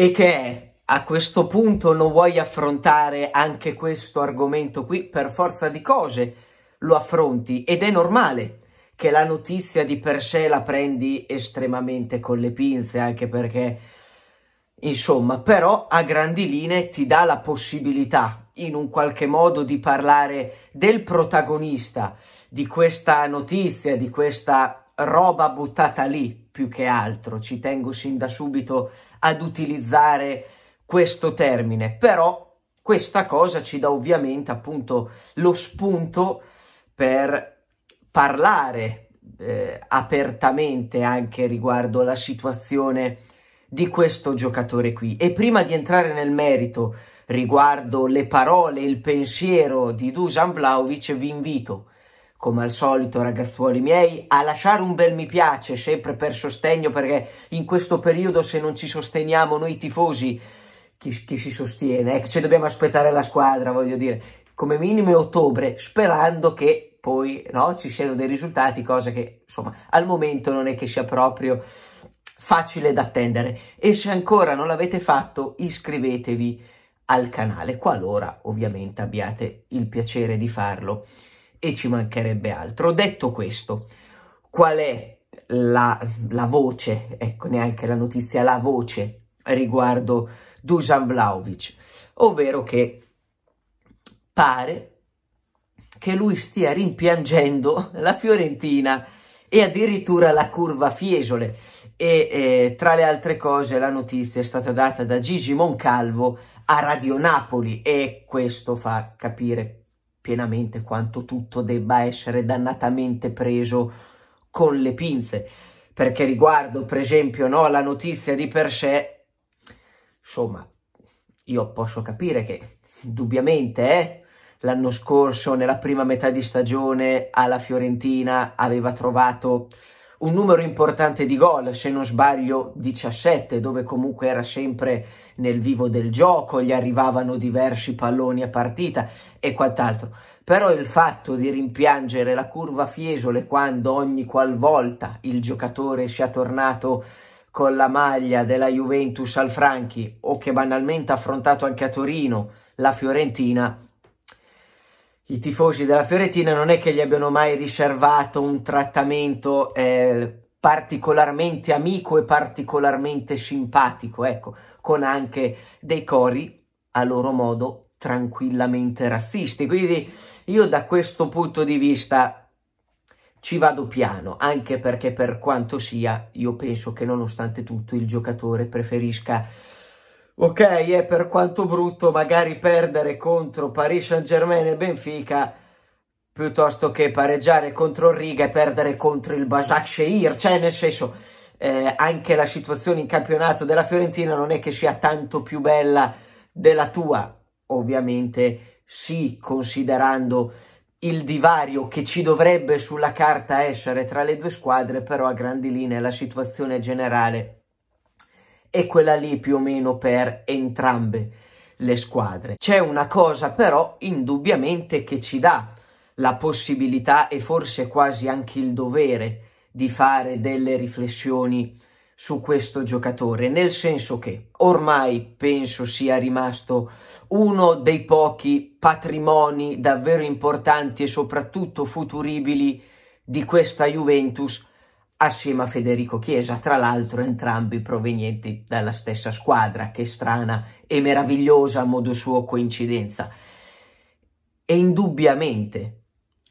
e che a questo punto non vuoi affrontare anche questo argomento qui, per forza di cose lo affronti ed è normale che la notizia di per sé la prendi estremamente con le pinze, anche perché insomma, però a grandi linee ti dà la possibilità in un qualche modo di parlare del protagonista di questa notizia, di questa roba buttata lì più che altro, ci tengo sin da subito ad utilizzare questo termine, però questa cosa ci dà ovviamente appunto lo spunto per parlare eh, apertamente anche riguardo alla situazione di questo giocatore qui. E prima di entrare nel merito riguardo le parole, il pensiero di Dusan Vlaovic, vi invito a come al solito ragazzuoli miei, a lasciare un bel mi piace sempre per sostegno perché in questo periodo se non ci sosteniamo noi tifosi chi, chi si sostiene? Eh, se dobbiamo aspettare la squadra voglio dire come minimo è ottobre sperando che poi no, ci siano dei risultati cosa che insomma al momento non è che sia proprio facile da attendere e se ancora non l'avete fatto iscrivetevi al canale qualora ovviamente abbiate il piacere di farlo e ci mancherebbe altro. Detto questo, qual è la, la voce, ecco neanche la notizia, la voce riguardo Dusan Vlaovic, ovvero che pare che lui stia rimpiangendo la Fiorentina e addirittura la curva Fiesole. E eh, tra le altre cose la notizia è stata data da Gigi Moncalvo a Radio Napoli e questo fa capire pienamente quanto tutto debba essere dannatamente preso con le pinze. Perché riguardo, per esempio, no, la notizia di per sé, insomma, io posso capire che, dubbiamente, eh, l'anno scorso, nella prima metà di stagione, alla Fiorentina aveva trovato un numero importante di gol, se non sbaglio 17, dove comunque era sempre nel vivo del gioco, gli arrivavano diversi palloni a partita e quant'altro. Però il fatto di rimpiangere la curva Fiesole quando ogni qualvolta il giocatore sia tornato con la maglia della Juventus al Franchi o che banalmente ha affrontato anche a Torino la Fiorentina i tifosi della Fiorentina non è che gli abbiano mai riservato un trattamento eh, particolarmente amico e particolarmente simpatico, ecco, con anche dei cori a loro modo tranquillamente razzisti. Quindi io da questo punto di vista ci vado piano, anche perché per quanto sia, io penso che nonostante tutto il giocatore preferisca Ok, è per quanto brutto magari perdere contro Paris Saint-Germain e Benfica piuttosto che pareggiare contro il Riga e perdere contro il Basak Sheir, cioè nel senso eh, anche la situazione in campionato della Fiorentina non è che sia tanto più bella della tua, ovviamente sì, considerando il divario che ci dovrebbe sulla carta essere tra le due squadre, però a grandi linee la situazione generale e quella lì più o meno per entrambe le squadre. C'è una cosa però indubbiamente che ci dà la possibilità e forse quasi anche il dovere di fare delle riflessioni su questo giocatore, nel senso che ormai penso sia rimasto uno dei pochi patrimoni davvero importanti e soprattutto futuribili di questa Juventus assieme a Federico Chiesa, tra l'altro entrambi provenienti dalla stessa squadra, che strana e meravigliosa a modo suo coincidenza. E indubbiamente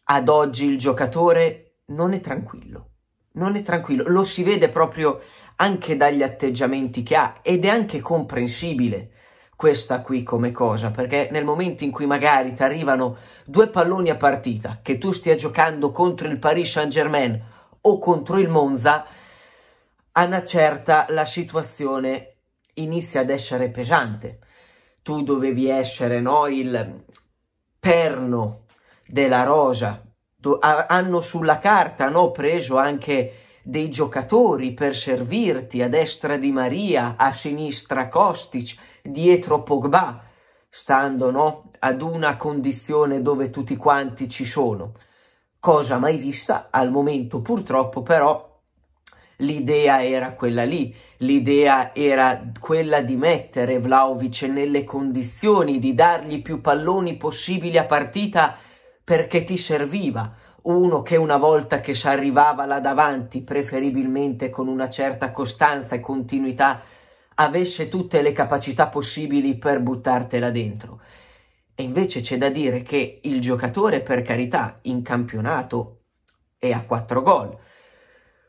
ad oggi il giocatore non è tranquillo, non è tranquillo, lo si vede proprio anche dagli atteggiamenti che ha ed è anche comprensibile questa qui come cosa, perché nel momento in cui magari ti arrivano due palloni a partita, che tu stia giocando contro il Paris Saint-Germain o contro il Monza, a una certa la situazione inizia ad essere pesante. Tu dovevi essere no, il perno della rosa, Do hanno sulla carta no, preso anche dei giocatori per servirti a destra di Maria, a sinistra Kostic, dietro Pogba, stando no, ad una condizione dove tutti quanti ci sono cosa mai vista al momento purtroppo però l'idea era quella lì, l'idea era quella di mettere Vlaovic nelle condizioni di dargli più palloni possibili a partita perché ti serviva uno che una volta che si arrivava là davanti, preferibilmente con una certa costanza e continuità, avesse tutte le capacità possibili per buttartela dentro. E invece c'è da dire che il giocatore, per carità, in campionato è a 4 gol,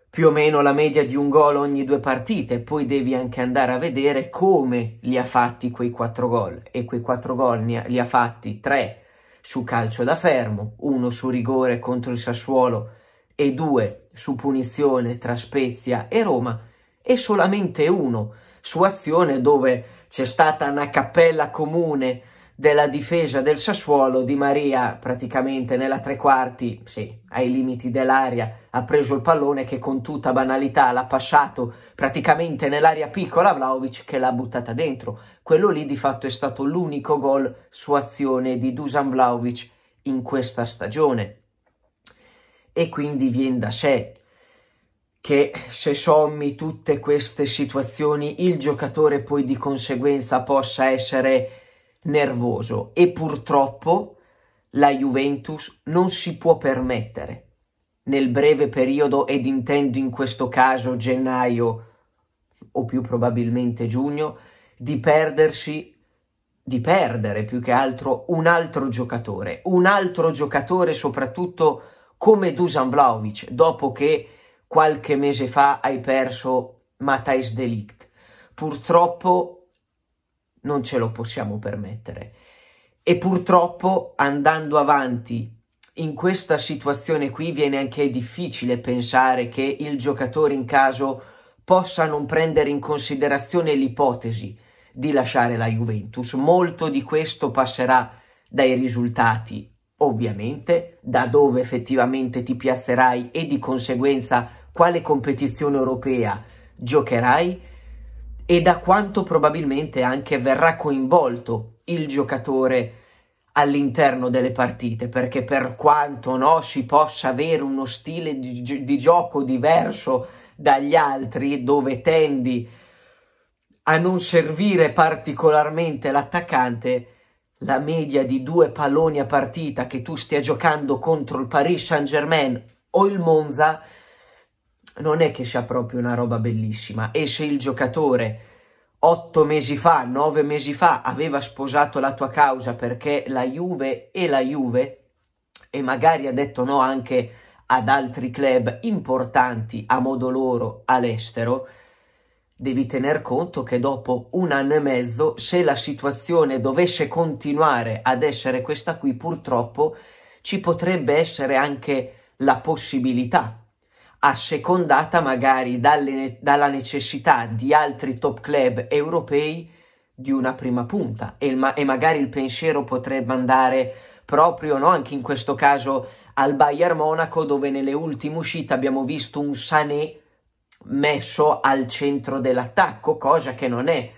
più o meno la media di un gol ogni due partite, poi devi anche andare a vedere come li ha fatti quei 4 gol. E quei 4 gol li ha fatti 3 su calcio da fermo, 1 su rigore contro il Sassuolo e 2 su punizione tra Spezia e Roma, e solamente uno su azione dove c'è stata una cappella comune della difesa del Sassuolo, Di Maria praticamente nella tre quarti, sì, ai limiti dell'aria, ha preso il pallone che con tutta banalità l'ha passato praticamente nell'aria piccola Vlaovic che l'ha buttata dentro. Quello lì di fatto è stato l'unico gol su azione di Dusan Vlaovic in questa stagione. E quindi viene da sé che se sommi tutte queste situazioni il giocatore poi di conseguenza possa essere nervoso e purtroppo la Juventus non si può permettere nel breve periodo ed intendo in questo caso gennaio o più probabilmente giugno di perdersi di perdere più che altro un altro giocatore, un altro giocatore soprattutto come Dusan Vlaovic, dopo che qualche mese fa hai perso Matthijs Delict. Purtroppo non ce lo possiamo permettere. E purtroppo andando avanti in questa situazione qui viene anche difficile pensare che il giocatore in caso possa non prendere in considerazione l'ipotesi di lasciare la Juventus. Molto di questo passerà dai risultati, ovviamente, da dove effettivamente ti piazzerai e di conseguenza quale competizione europea giocherai e da quanto probabilmente anche verrà coinvolto il giocatore all'interno delle partite, perché per quanto si possa avere uno stile di, gi- di, gioco diverso dagli altri, dove tendi a non servire particolarmente l'attaccante, la media di due palloni a partita che tu stia giocando contro il Paris Saint-Germain o il Monza non è che sia proprio una roba bellissima. E se il giocatore otto mesi fa, nove mesi fa, aveva sposato la tua causa perché la Juve e la Juve, e magari ha detto no anche ad altri club importanti a modo loro all'estero, devi tener conto che dopo un anno e mezzo, se la situazione dovesse continuare ad essere questa qui, purtroppo ci potrebbe essere anche la possibilità assecondata magari dalle, dalla necessità di altri top club europei di una prima punta e, ma- e magari il pensiero potrebbe andare proprio no, anche in questo caso al Bayern Monaco dove nelle ultime uscite abbiamo visto un Sané messo al centro dell'attacco, cosa che non è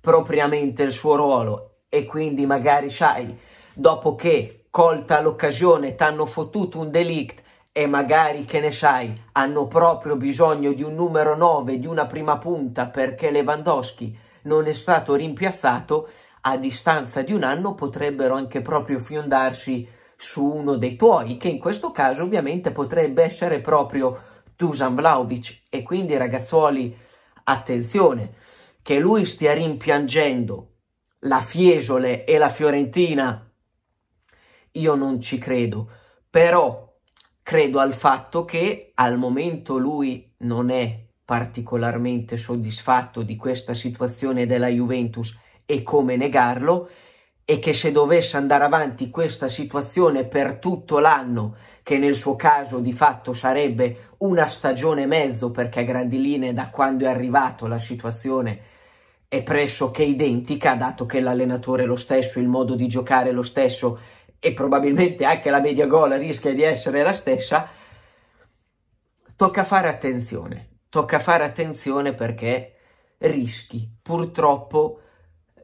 propriamente il suo ruolo e quindi magari sai, dopo che colta l'occasione, t'hanno fottuto un delict e magari che ne sai, hanno proprio bisogno di un numero 9, di una prima punta perché Lewandowski non è stato rimpiazzato, a distanza di un anno potrebbero anche proprio fiondarsi su uno dei tuoi, che in questo caso ovviamente potrebbe essere proprio Dusan Vlaovic. E quindi ragazzuoli, attenzione, che lui stia rimpiangendo la Fiesole e la Fiorentina, io non ci credo, però credo al fatto che al momento lui non è particolarmente soddisfatto di questa situazione della Juventus e come negarlo e che se dovesse andare avanti questa situazione per tutto l'anno, che nel suo caso di fatto sarebbe una stagione e mezzo perché a grandi linee da quando è arrivato la situazione è pressoché identica, dato che l'allenatore è lo stesso, il modo di giocare è lo stesso e probabilmente anche la media gola rischia di essere la stessa, tocca fare attenzione, tocca fare attenzione perché rischi, purtroppo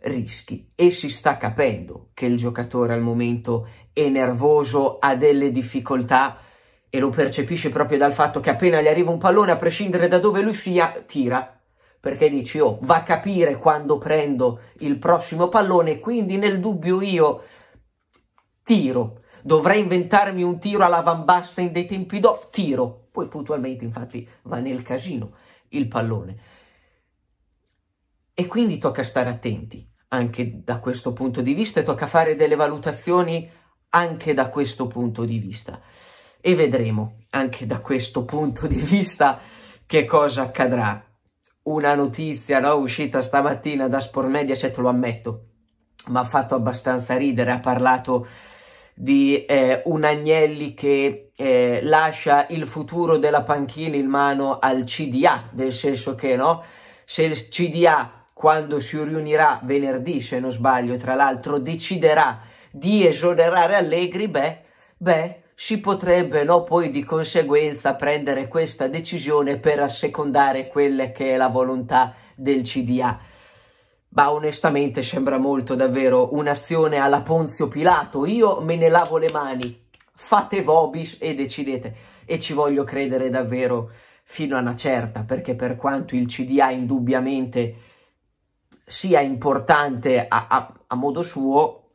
rischi e si sta capendo che il giocatore al momento è nervoso, ha delle difficoltà e lo percepisce proprio dal fatto che appena gli arriva un pallone, a prescindere da dove lui sia, tira. Perché dici, oh, va a capire quando prendo il prossimo pallone, quindi nel dubbio io tiro. Dovrei inventarmi un tiro all'avambasta in dei tempi do, tiro. Poi puntualmente infatti va nel casino il pallone. E quindi tocca stare attenti anche da questo punto di vista e tocca fare delle valutazioni anche da questo punto di vista. E vedremo anche da questo punto di vista che cosa accadrà. Una notizia no, uscita stamattina da Sport Media, te lo ammetto, mi ha fatto abbastanza ridere, ha parlato di eh, un Agnelli che eh, lascia il futuro della panchina in mano al CDA, nel senso che no, se il CDA quando si riunirà venerdì, se non sbaglio, tra l'altro, deciderà di esonerare Allegri, beh, beh, si potrebbe no, poi di conseguenza prendere questa decisione per assecondare quella che è la volontà del CDA. Ma onestamente sembra molto davvero un'azione alla Ponzio Pilato. Io me ne lavo le mani. Fate vobis e decidete. E ci voglio credere davvero fino a una certa, perché per quanto il CDA indubbiamente sia importante a, a, a modo suo,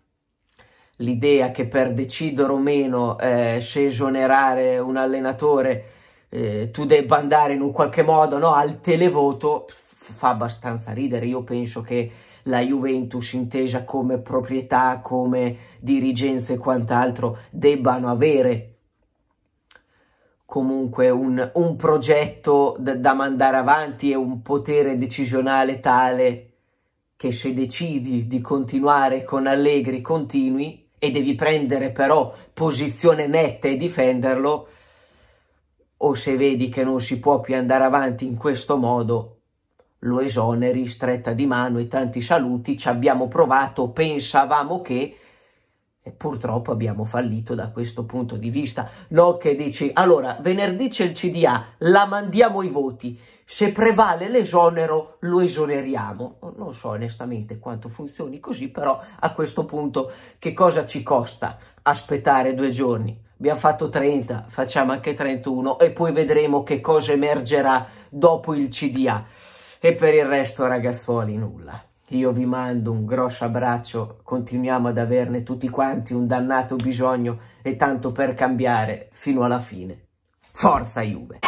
l'idea che per decidere o meno eh, se esonerare un allenatore eh, tu debba andare in un qualche modo no, al televoto fa abbastanza ridere. Io penso che la Juventus, intesa come proprietà, come dirigenza e quant'altro, debbano avere comunque un, un progetto da, da mandare avanti e un potere decisionale tale che se decidi di continuare con Allegri continui e devi prendere però posizione netta e difenderlo o se vedi che non si può più andare avanti in questo modo lo esoneri, stretta di mano e tanti saluti, ci abbiamo provato, pensavamo che e purtroppo abbiamo fallito da questo punto di vista. No che dici, allora, venerdì c'è il CDA, la mandiamo i voti, se prevale l'esonero lo esoneriamo. Non so onestamente quanto funzioni così, però a questo punto che cosa ci costa aspettare due giorni? Abbiamo fatto 30, facciamo anche 31 e poi vedremo che cosa emergerà dopo il CDA. E per il resto, ragazzuoli, nulla. Io vi mando un grosso abbraccio, continuiamo ad averne tutti quanti un dannato bisogno e tanto per cambiare fino alla fine. Forza Juve!